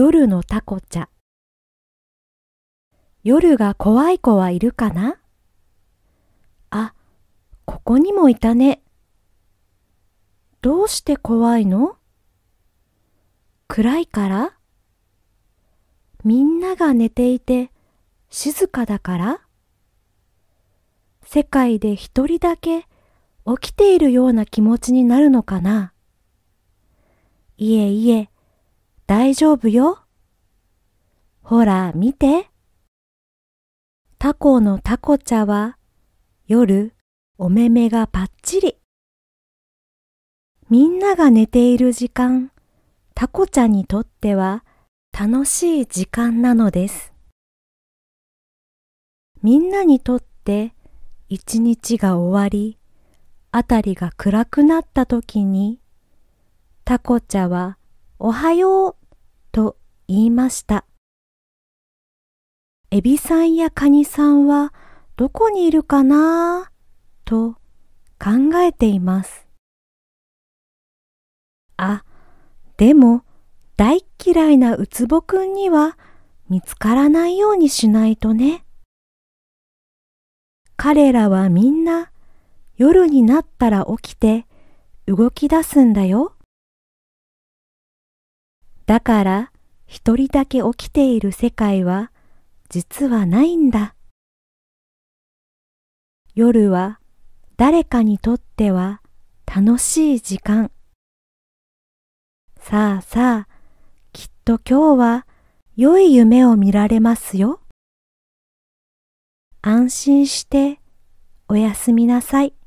夜のタコ茶夜が怖い子はいるかなあ、ここにもいたね。どうして怖いの暗いからみんなが寝ていて静かだから世界で一人だけ起きているような気持ちになるのかないえいえ、大丈夫よ。ほら、見て。タコのタコ茶は、夜、お目目がぱっちり。みんなが寝ている時間、タコ茶にとっては、楽しい時間なのです。みんなにとって一日が終わり、あたりが暗くなった時に、タコ茶はおはようと言いました。エビさんやカニさんはどこにいるかなと考えています。あ、でも大嫌いなウツボくんには見つからないようにしないとね。彼らはみんな夜になったら起きて動き出すんだよ。だから一人だけ起きている世界は実はないんだ。夜は誰かにとっては楽しい時間。さあさあ、きっと今日は良い夢を見られますよ。安心しておやすみなさい。